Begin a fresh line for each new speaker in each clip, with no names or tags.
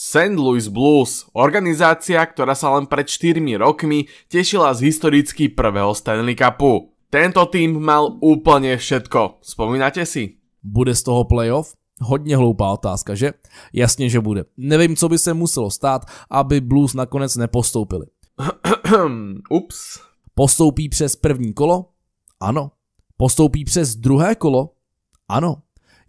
St. Louis Blues, organizácia, ktorá sa len pred 4 rokmi tešila z historicky prvého Stanley Cupu. Tento tým mal úplne všetko, spomínate si? Bude z toho playoff? Hodně hloupá otázka, že? Jasně, že bude. Nevím, co by se muselo stát, aby Blues nakonec nepostoupili. Ups. Postoupí přes první kolo? Ano. Postoupí přes druhé kolo? Ano.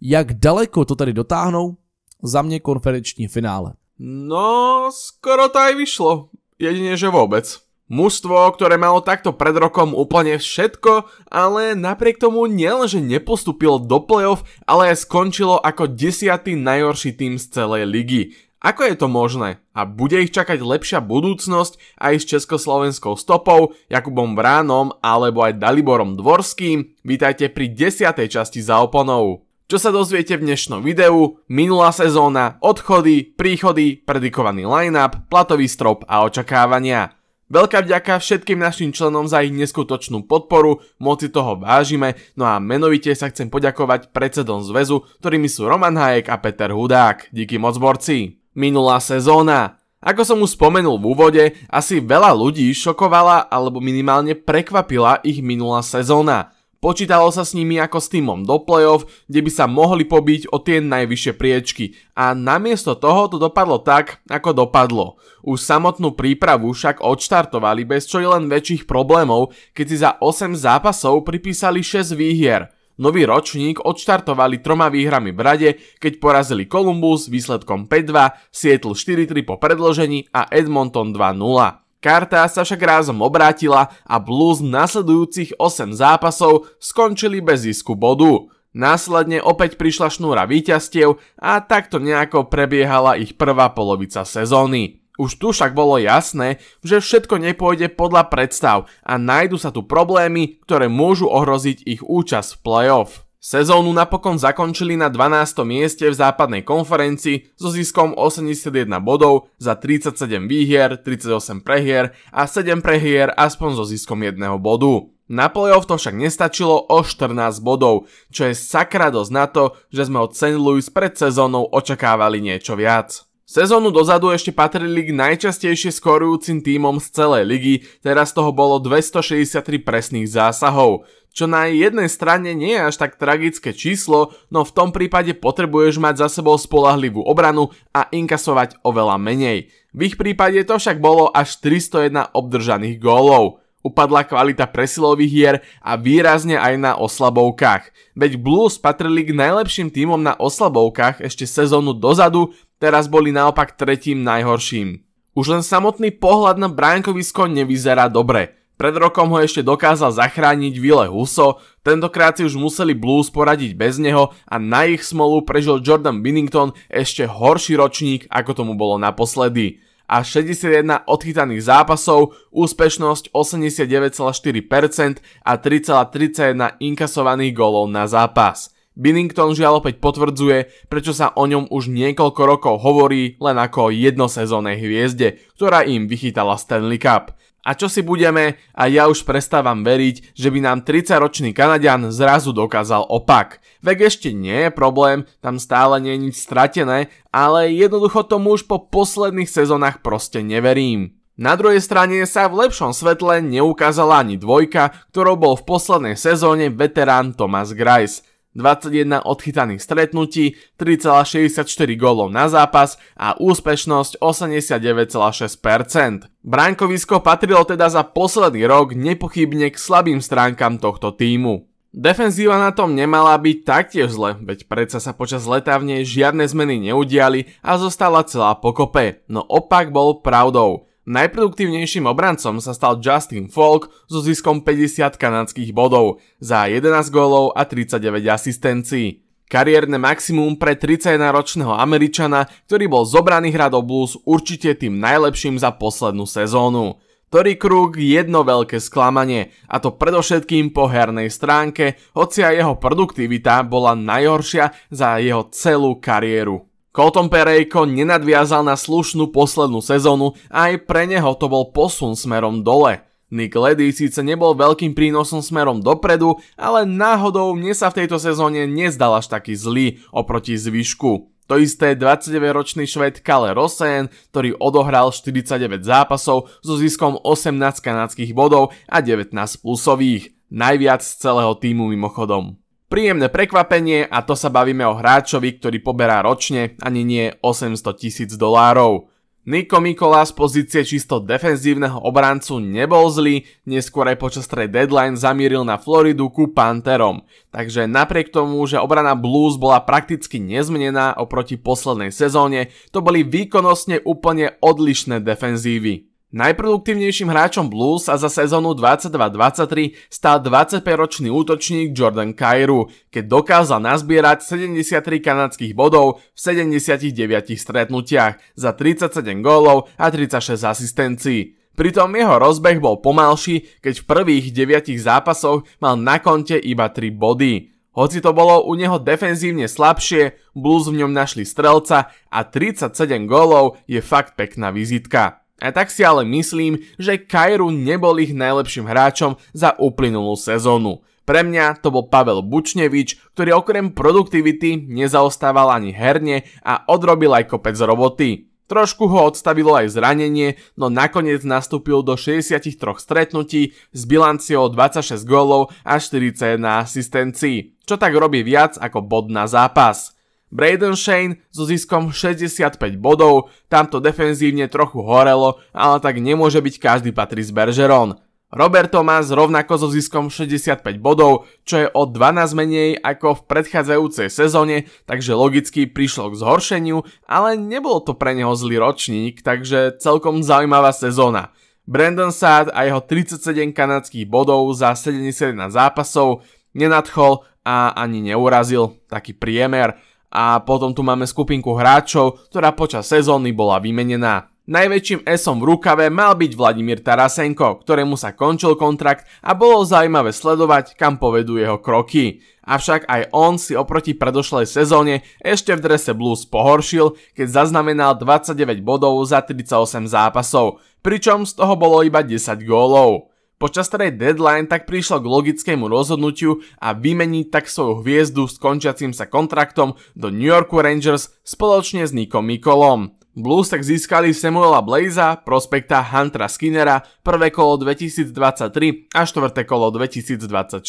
Jak daleko to tady dotáhnou? Za mě konferenční finále. No, skoro to aj vyšlo. Jedine, že vôbec. Mužstvo, ktoré malo takto pred rokom úplne všetko, ale napriek tomu nielenže nepostúpilo do play-off, ale aj skončilo ako desiatý najhorší tým z celej ligy. Ako je to možné? A bude ich čakať lepšia budúcnosť aj s československou stopou, Jakubom Vránom alebo aj Daliborom Dvorským? Vítajte pri desiatej časti za oponou. Čo sa dozviete v dnešnom videu, minulá sezóna, odchody, príchody, predikovaný line-up, platový strop a očakávania. Veľká vďaka všetkým našim členom za ich neskutočnú podporu, moci toho vážime, no a menovite sa chcem poďakovať predsedom zväzu, ktorými sú Roman Hajek a Peter Hudák. Díky moc borci. Minulá sezóna. Ako som už spomenul v úvode, asi veľa ľudí šokovala alebo minimálne prekvapila ich minulá sezóna. Počítalo sa s nimi ako s týmom do play-off, kde by sa mohli pobiť o tie najvyššie priečky a namiesto toho to dopadlo tak, ako dopadlo. Už samotnú prípravu však odštartovali bez čo len väčších problémov, keď si za 8 zápasov pripísali 6 výhier. Nový ročník odštartovali troma výhrami v rade, keď porazili Columbus výsledkom 5-2, Seattle 4-3 po predložení a Edmonton 2-0. Karta sa však rázom obrátila a Blues nasledujúcich 8 zápasov skončili bez zisku bodu. Následne opäť prišla šnúra víťastiev a takto nejako prebiehala ich prvá polovica sezóny. Už tu však bolo jasné, že všetko nepôjde podľa predstav a nájdu sa tu problémy, ktoré môžu ohroziť ich účasť v play-off. Sezónu napokon zakončili na 12. mieste v západnej konferencii so ziskom 81 bodov za 37 výhier, 38 prehier a 7 prehier aspoň so ziskom jedného bodu. Na playoff to však nestačilo o 14 bodov, čo je sakra dosť na to, že sme od St. Louis pred sezónou očakávali niečo viac. Sezónu dozadu ešte patrili k najčastejšie skorujúcim tímom z celej ligy, teraz toho bolo 263 presných zásahov. Čo na jednej strane nie je až tak tragické číslo, no v tom prípade potrebuješ mať za sebou spolahlivú obranu a inkasovať oveľa menej. V ich prípade to však bolo až 301 obdržaných gólov. Upadla kvalita presilových hier a výrazne aj na oslabovkách. Veď Blues patrili k najlepším tímom na oslabovkách ešte sezónu dozadu, teraz boli naopak tretím najhorším. Už len samotný pohľad na bránkovisko nevyzerá dobre. Pred rokom ho ešte dokázal zachrániť Ville Huso, tentokrát si už museli Blues poradiť bez neho a na ich smolu prežil Jordan Binnington ešte horší ročník, ako tomu bolo naposledy a 61 odchytaných zápasov, úspešnosť 89,4% a 3,31 inkasovaných golov na zápas. Binnington žiaľ opäť potvrdzuje, prečo sa o ňom už niekoľko rokov hovorí len ako jednosezónnej hviezde, ktorá im vychytala Stanley Cup. A čo si budeme, a ja už prestávam veriť, že by nám 30-ročný Kanadian zrazu dokázal opak. Vek ešte nie je problém, tam stále nie je nič stratené, ale jednoducho tomu už po posledných sezónach proste neverím. Na druhej strane sa v lepšom svetle neukázala ani dvojka, ktorou bol v poslednej sezóne veterán Thomas Grice. 21 odchytaných stretnutí, 3,64 gólov na zápas a úspešnosť 89,6%. Bránkovisko patrilo teda za posledný rok nepochybne k slabým stránkam tohto týmu. Defenzíva na tom nemala byť taktiež zle, veď predsa sa počas leta v nej žiadne zmeny neudiali a zostala celá pokope, no opak bol pravdou. Najproduktívnejším obrancom sa stal Justin Falk so ziskom 50 kanadských bodov za 11 gólov a 39 asistencií. Kariérne maximum pre 31-ročného Američana, ktorý bol zobraný do Blues určite tým najlepším za poslednú sezónu. Tory Krug jedno veľké sklamanie, a to predovšetkým po hernej stránke, hoci aj jeho produktivita bola najhoršia za jeho celú kariéru. Colton Perejko nenadviazal na slušnú poslednú sezónu a aj pre neho to bol posun smerom dole. Nick Ledy síce nebol veľkým prínosom smerom dopredu, ale náhodou mne sa v tejto sezóne nezdal až taký zlý oproti zvyšku. To isté 29-ročný šved Kale Rosen, ktorý odohral 49 zápasov so ziskom 18 kanadských bodov a 19 plusových. Najviac z celého týmu mimochodom. Príjemné prekvapenie a to sa bavíme o hráčovi, ktorý poberá ročne ani nie 800 tisíc dolárov. Niko Mikola z pozície čisto defenzívneho obrancu nebol zlý, neskôr aj počas trej deadline zamieril na Floridu ku Panterom. Takže napriek tomu, že obrana Blues bola prakticky nezmenená oproti poslednej sezóne, to boli výkonnostne úplne odlišné defenzívy. Najproduktívnejším hráčom Blues sa za sezónu 22-23 stal 25-ročný útočník Jordan Cairo, keď dokázal nazbierať 73 kanadských bodov v 79 stretnutiach za 37 gólov a 36 asistencií. Pritom jeho rozbeh bol pomalší, keď v prvých 9 zápasoch mal na konte iba 3 body. Hoci to bolo u neho defenzívne slabšie, Blues v ňom našli strelca a 37 gólov je fakt pekná vizitka. A tak si ale myslím, že Kairu nebol ich najlepším hráčom za uplynulú sezónu. Pre mňa to bol Pavel Bučnevič, ktorý okrem produktivity nezaostával ani herne a odrobil aj kopec roboty. Trošku ho odstavilo aj zranenie, no nakoniec nastúpil do 63 stretnutí s bilanciou 26 gólov a 41 asistencií, čo tak robí viac ako bod na zápas. Braden Shane so ziskom 65 bodov, tamto defenzívne trochu horelo, ale tak nemôže byť každý Patrice Bergeron. Robert Thomas rovnako so ziskom 65 bodov, čo je o 12 menej ako v predchádzajúcej sezóne, takže logicky prišlo k zhoršeniu, ale nebol to pre neho zlý ročník, takže celkom zaujímavá sezóna. Brandon Saad a jeho 37 kanadských bodov za 71 zápasov nenadchol a ani neurazil, taký priemer – a potom tu máme skupinku hráčov, ktorá počas sezóny bola vymenená. Najväčším esom v rukave mal byť Vladimír Tarasenko, ktorému sa končil kontrakt a bolo zaujímavé sledovať, kam povedú jeho kroky. Avšak aj on si oproti predošlej sezóne ešte v drese Blues pohoršil, keď zaznamenal 29 bodov za 38 zápasov, pričom z toho bolo iba 10 gólov. Počas starej deadline tak prišlo k logickému rozhodnutiu a vymeniť tak svoju hviezdu s končiacím sa kontraktom do New Yorku Rangers spoločne s Nikom Mikolom. Blues tak získali Samuela Blaza, prospekta Huntera Skinnera, prvé kolo 2023 a štvrté kolo 2024.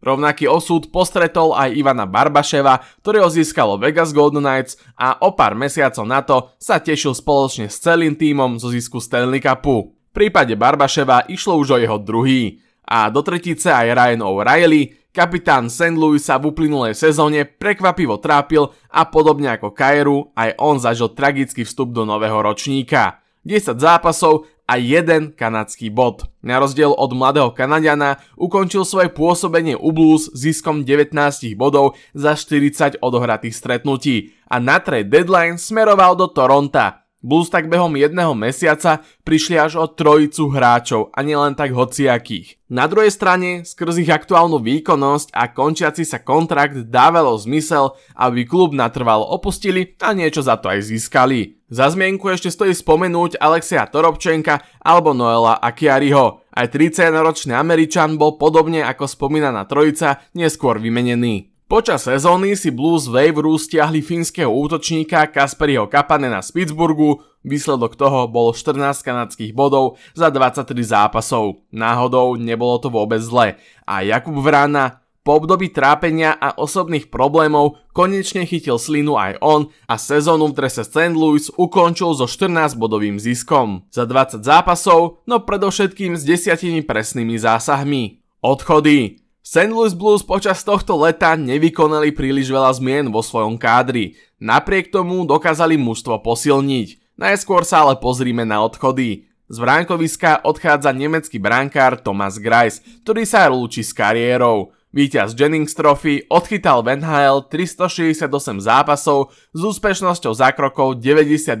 Rovnaký osud postretol aj Ivana Barbaševa, ktorý ho získalo Vegas Golden Knights a o pár mesiacov na to sa tešil spoločne s celým tímom zo zisku Stanley Cupu. V prípade Barbaševa išlo už o jeho druhý a do tretice aj Ryan O'Reilly, kapitán St. Louis sa v uplynulej sezóne prekvapivo trápil a podobne ako Kairu, aj on zažil tragický vstup do nového ročníka. 10 zápasov a jeden kanadský bod. Na rozdiel od mladého Kanadiana ukončil svoje pôsobenie u Blues ziskom 19 bodov za 40 odohratých stretnutí a na trade deadline smeroval do Toronta, Bulls tak behom jedného mesiaca prišli až o trojicu hráčov a nielen tak hociakých. Na druhej strane, skrz ich aktuálnu výkonnosť a končiaci sa kontrakt dávalo zmysel, aby klub natrvalo opustili a niečo za to aj získali. Za zmienku ešte stojí spomenúť Alexia Torobčenka alebo Noela Akiariho. Aj 31-ročný Američan bol podobne ako spomínaná trojica neskôr vymenený. Počas sezóny si Blues Waveru stiahli fínskeho útočníka Kasperiho Kapanena z Pittsburghu, výsledok toho bol 14 kanadských bodov za 23 zápasov. Náhodou nebolo to vôbec zle a Jakub Vrána po období trápenia a osobných problémov konečne chytil slinu aj on a sezónu v trese St. Louis ukončil so 14-bodovým ziskom. Za 20 zápasov, no predovšetkým s 10 presnými zásahmi. Odchody St. Louis Blues počas tohto leta nevykonali príliš veľa zmien vo svojom kádri. Napriek tomu dokázali mužstvo posilniť. Najskôr sa ale pozrime na odchody. Z bránkoviska odchádza nemecký brankár Thomas Greis, ktorý sa rúči s kariérou. Výťaz Jennings Trophy odchytal v NHL 368 zápasov s úspešnosťou zákrokov 91,1%.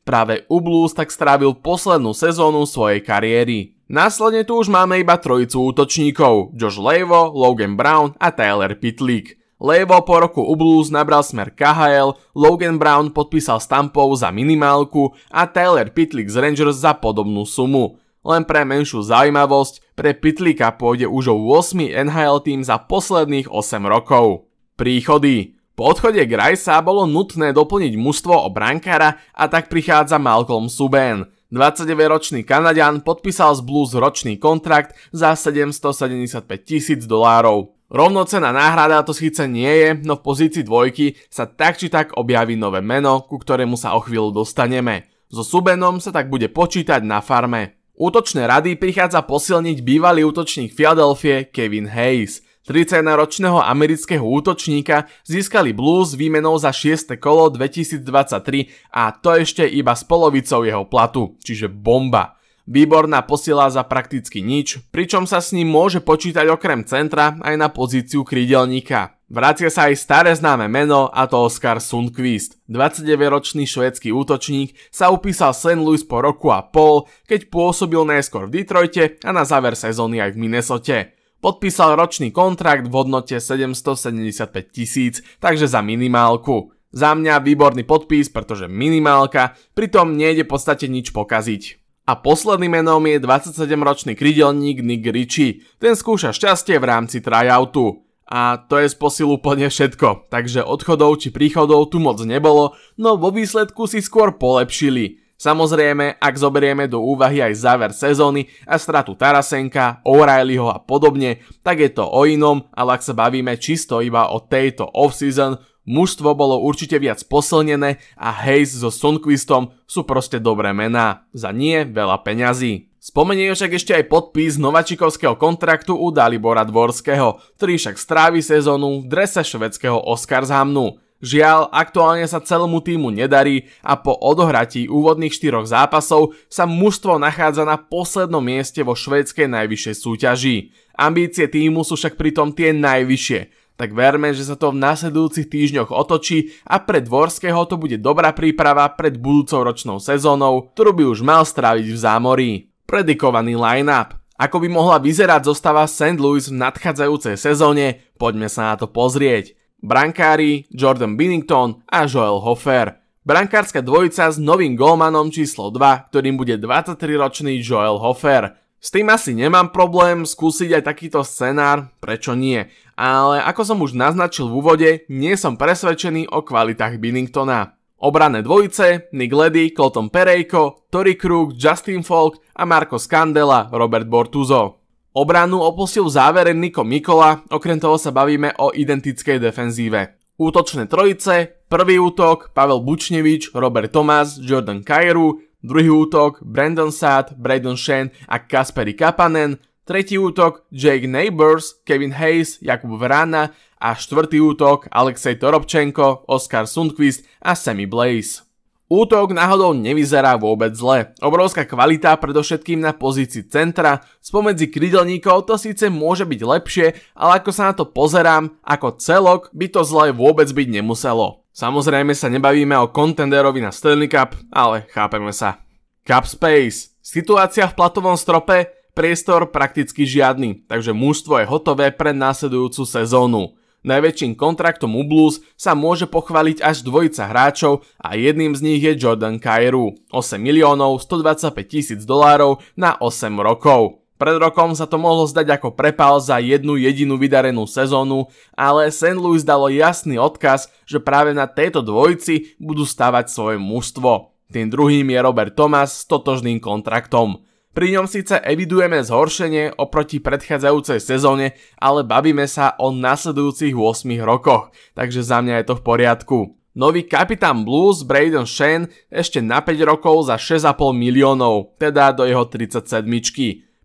Práve u Blues tak strávil poslednú sezónu svojej kariéry. Následne tu už máme iba trojicu útočníkov, Josh Levo, Logan Brown a Tyler Pitlick. Levo po roku u Blues nabral smer KHL, Logan Brown podpísal stampov za minimálku a Tyler Pitlick z Rangers za podobnú sumu. Len pre menšiu zaujímavosť, pre Pitlika pôjde už o 8 NHL tým za posledných 8 rokov. Príchody po odchode Grajsa bolo nutné doplniť mužstvo o brankára a tak prichádza Malcolm Subban. 29-ročný Kanadian podpísal z Blues ročný kontrakt za 775 tisíc dolárov. Rovnocená náhrada to síce nie je, no v pozícii dvojky sa tak či tak objaví nové meno, ku ktorému sa o chvíľu dostaneme. So Subenom sa tak bude počítať na farme. Útočné rady prichádza posilniť bývalý útočník Philadelphia Kevin Hayes. 31-ročného amerického útočníka získali Blues výmenou za 6. kolo 2023 a to ešte iba s polovicou jeho platu, čiže bomba. Výborná posiela za prakticky nič, pričom sa s ním môže počítať okrem centra aj na pozíciu krídelníka. Vracia sa aj staré známe meno, a to Oskar Sundqvist. 29-ročný švédsky útočník sa upísal St. Louis po roku a pol, keď pôsobil najskôr v Detroite a na záver sezóny aj v Minnesote. Podpísal ročný kontrakt v hodnote 775 tisíc, takže za minimálku. Za mňa výborný podpis, pretože minimálka, pritom nejde v podstate nič pokaziť. A posledným menom je 27-ročný krydelník Nick Ritchie. Ten skúša šťastie v rámci tryoutu a to je z posilu úplne všetko, takže odchodov či príchodov tu moc nebolo, no vo výsledku si skôr polepšili. Samozrejme, ak zoberieme do úvahy aj záver sezóny a stratu Tarasenka, O'Reillyho a podobne, tak je to o inom, ale ak sa bavíme čisto iba o tejto off-season, mužstvo bolo určite viac posilnené a Hayes so Sunquistom sú proste dobré mená. Za nie veľa peňazí. Spomenie však ešte aj podpis nováčikovského kontraktu u Dalibora Dvorského, ktorý však strávi sezónu v drese švedského Oscar z Hamnu. Žiaľ, aktuálne sa celému týmu nedarí a po odohratí úvodných štyroch zápasov sa mužstvo nachádza na poslednom mieste vo švedskej najvyššej súťaži. Ambície týmu sú však pritom tie najvyššie, tak verme, že sa to v následujúcich týždňoch otočí a pre Dvorského to bude dobrá príprava pred budúcou ročnou sezónou, ktorú by už mal stráviť v zámorí predikovaný line-up. Ako by mohla vyzerať zostava St. Louis v nadchádzajúcej sezóne, poďme sa na to pozrieť. Brankári Jordan Binnington a Joel Hofer. Brankárska dvojica s novým golmanom číslo 2, ktorým bude 23-ročný Joel Hofer. S tým asi nemám problém skúsiť aj takýto scenár, prečo nie. Ale ako som už naznačil v úvode, nie som presvedčený o kvalitách Binningtona. Obrané dvojice Nick Leddy, Colton Perejko, Tory Krug, Justin Falk a Marco Scandela, Robert Bortuzo. Obranu opustil v závere Niko Mikola, okrem toho sa bavíme o identickej defenzíve. Útočné trojice, prvý útok Pavel Bučnevič, Robert Tomás, Jordan Kairu, druhý útok Brandon Saad, Braden Shen a Kasperi Kapanen, Tretí útok Jake Neighbors, Kevin Hayes, Jakub Vrana a štvrtý útok Alexej Torobčenko, Oskar Sundquist a Sammy Blaze. Útok náhodou nevyzerá vôbec zle. Obrovská kvalita predovšetkým na pozícii centra, spomedzi krydelníkov to síce môže byť lepšie, ale ako sa na to pozerám, ako celok by to zle vôbec byť nemuselo. Samozrejme sa nebavíme o kontenderovi na Stanley Cup, ale chápeme sa. Cup Space. Situácia v platovom strope priestor prakticky žiadny, takže mužstvo je hotové pre následujúcu sezónu. Najväčším kontraktom u Blues sa môže pochváliť až dvojica hráčov a jedným z nich je Jordan Cairo. 8 miliónov 125 tisíc dolárov na 8 rokov. Pred rokom sa to mohlo zdať ako prepal za jednu jedinú vydarenú sezónu, ale St. Louis dalo jasný odkaz, že práve na tejto dvojici budú stavať svoje mužstvo. Tým druhým je Robert Thomas s totožným kontraktom. Pri ňom síce evidujeme zhoršenie oproti predchádzajúcej sezóne, ale bavíme sa o nasledujúcich 8 rokoch, takže za mňa je to v poriadku. Nový kapitán Blues Braden Shane ešte na 5 rokov za 6,5 miliónov, teda do jeho 37.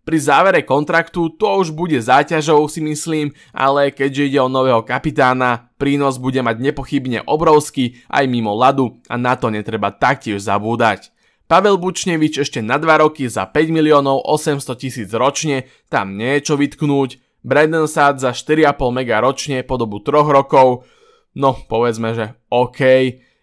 Pri závere kontraktu to už bude záťažou si myslím, ale keďže ide o nového kapitána, prínos bude mať nepochybne obrovský aj mimo ľadu a na to netreba taktiež zabúdať. Pavel Bučnevič ešte na 2 roky za 5 miliónov 800 tisíc ročne, tam nie je čo vytknúť, Braden Sad za 4,5 mega ročne po dobu 3 rokov, no povedzme, že OK.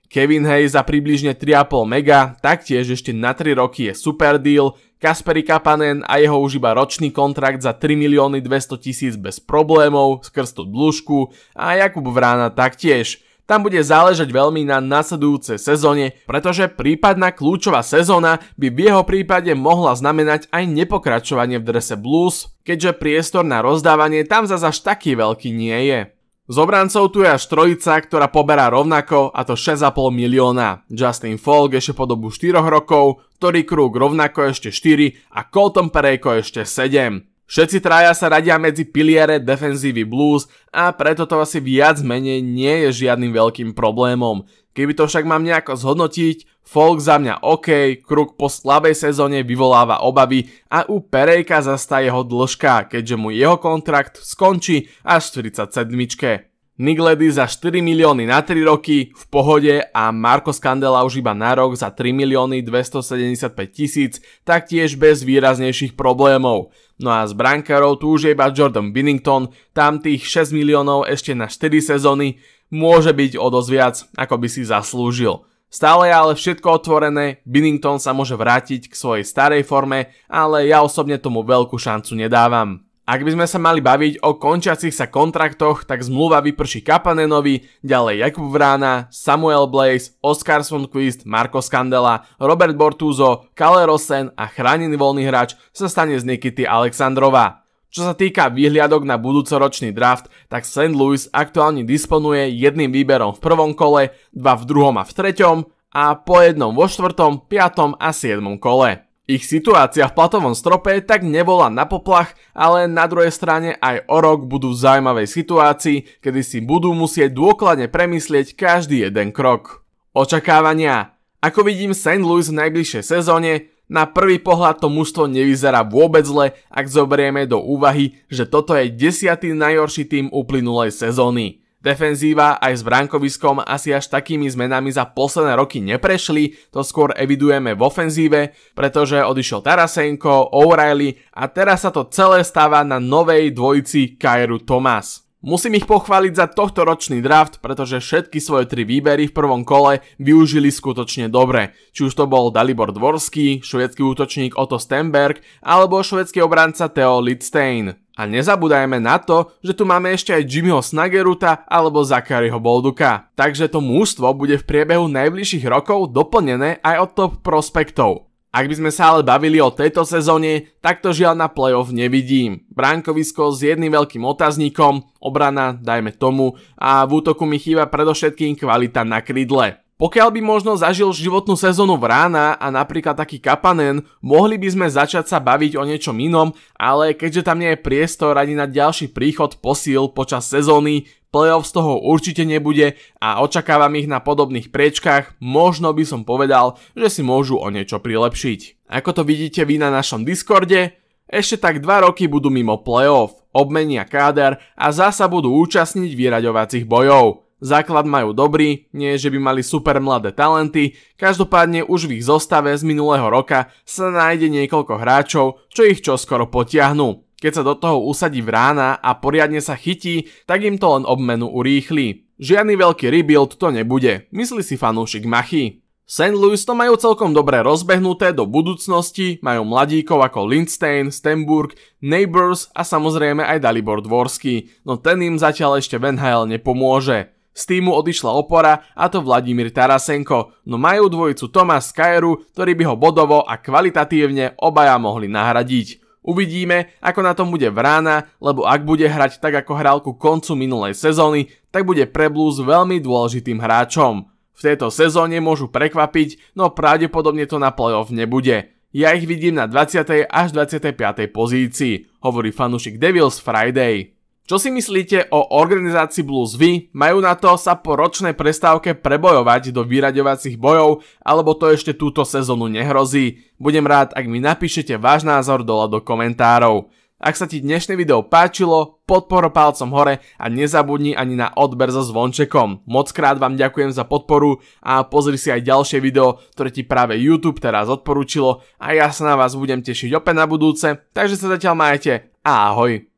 Kevin Hayes za približne 3,5 mega, taktiež ešte na 3 roky je super deal, Kasperi Kapanen a jeho už iba ročný kontrakt za 3 milióny 200 tisíc bez problémov skrz tú dĺžku a Jakub Vrána taktiež – tam bude záležať veľmi na nasledujúcej sezóne, pretože prípadná kľúčová sezóna by v jeho prípade mohla znamenať aj nepokračovanie v drese Blues, keďže priestor na rozdávanie tam za až taký veľký nie je. Z obrancov tu je až trojica, ktorá poberá rovnako, a to 6,5 milióna. Justin Falk ešte po dobu 4 rokov, Tory Krug rovnako ešte 4 a Colton Perejko ešte 7. Všetci traja sa radia medzi piliere defenzívy blues a preto to asi viac menej nie je žiadnym veľkým problémom. Keby to však mám nejako zhodnotiť, Folk za mňa OK, Kruk po slabej sezóne vyvoláva obavy a u Perejka zastá jeho dĺžka, keďže mu jeho kontrakt skončí až v 47. Nigledy za 4 milióny na 3 roky v pohode a Marko Skandela už iba na rok za 3 milióny 275 tisíc, taktiež bez výraznejších problémov. No a z brankárov tu už je iba Jordan Binnington, tam tých 6 miliónov ešte na 4 sezóny môže byť o dosť viac, ako by si zaslúžil. Stále je ale všetko otvorené, Binnington sa môže vrátiť k svojej starej forme, ale ja osobne tomu veľkú šancu nedávam. Ak by sme sa mali baviť o končiacich sa kontraktoch, tak zmluva vyprší Kapanenovi, ďalej Jakub Vrána, Samuel Blaze, Oscar Sundquist, Marko Skandela, Robert Bortúzo, Kalle Rosen a chránený voľný hráč sa stane z Nikity Aleksandrova. Čo sa týka výhliadok na budúcoročný draft, tak St. Louis aktuálne disponuje jedným výberom v prvom kole, dva v druhom a v treťom a po jednom vo štvrtom, piatom a siedmom kole. Ich situácia v platovom strope tak nebola na poplach, ale na druhej strane aj o rok budú v zaujímavej situácii, kedy si budú musieť dôkladne premyslieť každý jeden krok. Očakávania Ako vidím St. Louis v najbližšej sezóne, na prvý pohľad to mužstvo nevyzerá vôbec zle, ak zoberieme do úvahy, že toto je desiatý najhorší tým uplynulej sezóny. Defenzíva aj s brankoviskom asi až takými zmenami za posledné roky neprešli, to skôr evidujeme v ofenzíve, pretože odišiel Tarasenko, O'Reilly a teraz sa to celé stáva na novej dvojici Kairu Thomas. Musím ich pochváliť za tohto ročný draft, pretože všetky svoje tri výbery v prvom kole využili skutočne dobre. Či už to bol Dalibor Dvorský, švedský útočník Otto Stenberg alebo švedský obranca Theo Lidstein. A nezabúdajme na to, že tu máme ešte aj Jimmyho Snageruta alebo Zakariho Bolduka. Takže to mústvo bude v priebehu najbližších rokov doplnené aj od top prospektov. Ak by sme sa ale bavili o tejto sezóne, tak to žiaľ na playoff nevidím. Bránkovisko s jedným veľkým otáznikom, obrana, dajme tomu, a v útoku mi chýba predovšetkým kvalita na krydle. Pokiaľ by možno zažil životnú sezónu Vrána a napríklad taký Kapanen, mohli by sme začať sa baviť o niečom inom, ale keďže tam nie je priestor ani na ďalší príchod posíl počas sezóny, playoff z toho určite nebude a očakávam ich na podobných priečkách, možno by som povedal, že si môžu o niečo prilepšiť. Ako to vidíte vy na našom Discorde, ešte tak 2 roky budú mimo playoff, obmenia káder a zasa budú účastniť vyraďovacích bojov. Základ majú dobrý, nie že by mali super mladé talenty, každopádne už v ich zostave z minulého roka sa nájde niekoľko hráčov, čo ich čoskoro potiahnú. Keď sa do toho usadí rána a poriadne sa chytí, tak im to len obmenu urýchli. Žiadny veľký rebuild to nebude, myslí si fanúšik Machy. St. Louis to majú celkom dobre rozbehnuté do budúcnosti, majú mladíkov ako Lindstein, Stemburg, Neighbors a samozrejme aj Dalibor Dvorský, no ten im zatiaľ ešte v NHL nepomôže. Z týmu odišla opora a to Vladimír Tarasenko, no majú dvojicu Tomáš Kajeru, ktorý by ho bodovo a kvalitatívne obaja mohli nahradiť. Uvidíme, ako na tom bude Vrána, lebo ak bude hrať tak, ako hral ku koncu minulej sezóny, tak bude pre Blues veľmi dôležitým hráčom. V tejto sezóne môžu prekvapiť, no pravdepodobne to na playoff nebude. Ja ich vidím na 20. až 25. pozícii, hovorí fanúšik Devils Friday. Čo si myslíte o organizácii Blues vy? Majú na to sa po ročnej prestávke prebojovať do vyraďovacích bojov, alebo to ešte túto sezónu nehrozí? Budem rád, ak mi napíšete váš názor dole do komentárov. Ak sa ti dnešné video páčilo, podpor palcom hore a nezabudni ani na odber so zvončekom. Moc krát vám ďakujem za podporu a pozri si aj ďalšie video, ktoré ti práve YouTube teraz odporúčilo a ja sa na vás budem tešiť opäť na budúce, takže sa zatiaľ majte a ahoj.